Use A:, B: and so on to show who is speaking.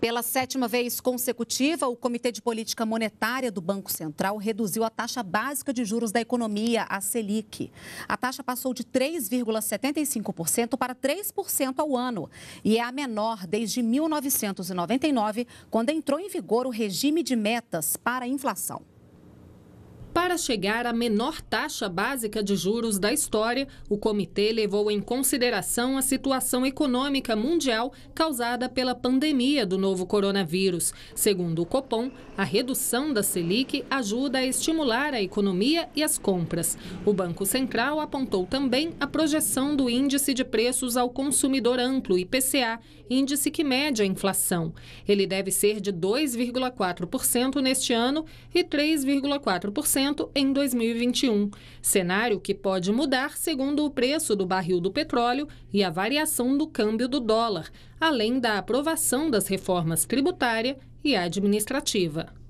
A: Pela sétima vez consecutiva, o Comitê de Política Monetária do Banco Central reduziu a taxa básica de juros da economia, a Selic. A taxa passou de 3,75% para 3% ao ano e é a menor desde 1999, quando entrou em vigor o regime de metas para a inflação.
B: Para chegar à menor taxa básica de juros da história, o comitê levou em consideração a situação econômica mundial causada pela pandemia do novo coronavírus. Segundo o Copom, a redução da Selic ajuda a estimular a economia e as compras. O Banco Central apontou também a projeção do índice de preços ao consumidor amplo, IPCA, índice que mede a inflação. Ele deve ser de 2,4% neste ano e 3,4% em 2021, cenário que pode mudar segundo o preço do barril do petróleo e a variação do câmbio do dólar, além da aprovação das reformas tributária e administrativa.